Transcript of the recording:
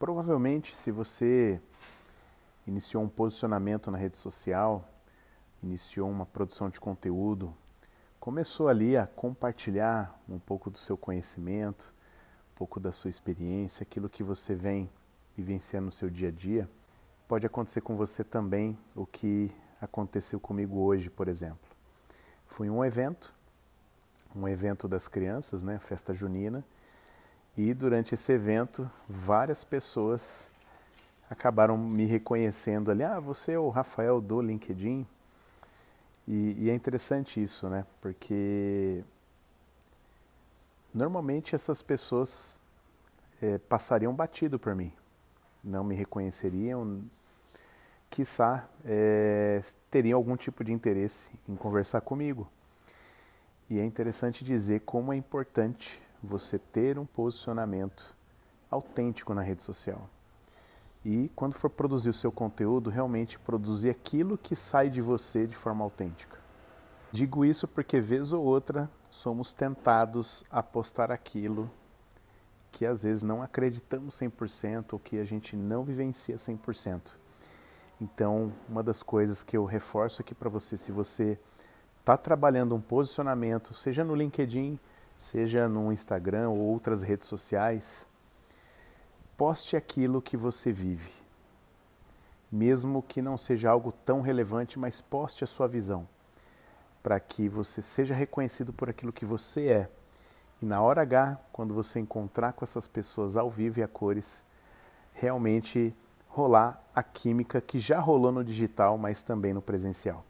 Provavelmente, se você iniciou um posicionamento na rede social, iniciou uma produção de conteúdo, começou ali a compartilhar um pouco do seu conhecimento, um pouco da sua experiência, aquilo que você vem vivenciando no seu dia a dia, pode acontecer com você também o que aconteceu comigo hoje, por exemplo. Fui um evento, um evento das crianças, né, festa junina, e durante esse evento, várias pessoas acabaram me reconhecendo ali. Ah, você é o Rafael do LinkedIn? E, e é interessante isso, né? Porque normalmente essas pessoas é, passariam batido por mim, não me reconheceriam, quiçá é, teriam algum tipo de interesse em conversar comigo. E é interessante dizer como é importante você ter um posicionamento autêntico na rede social. E quando for produzir o seu conteúdo, realmente produzir aquilo que sai de você de forma autêntica. Digo isso porque, vez ou outra, somos tentados a postar aquilo que às vezes não acreditamos 100% ou que a gente não vivencia 100%. Então, uma das coisas que eu reforço aqui para você, se você está trabalhando um posicionamento, seja no LinkedIn, seja no Instagram ou outras redes sociais, poste aquilo que você vive. Mesmo que não seja algo tão relevante, mas poste a sua visão, para que você seja reconhecido por aquilo que você é. E na hora H, quando você encontrar com essas pessoas ao vivo e a cores, realmente rolar a química que já rolou no digital, mas também no presencial.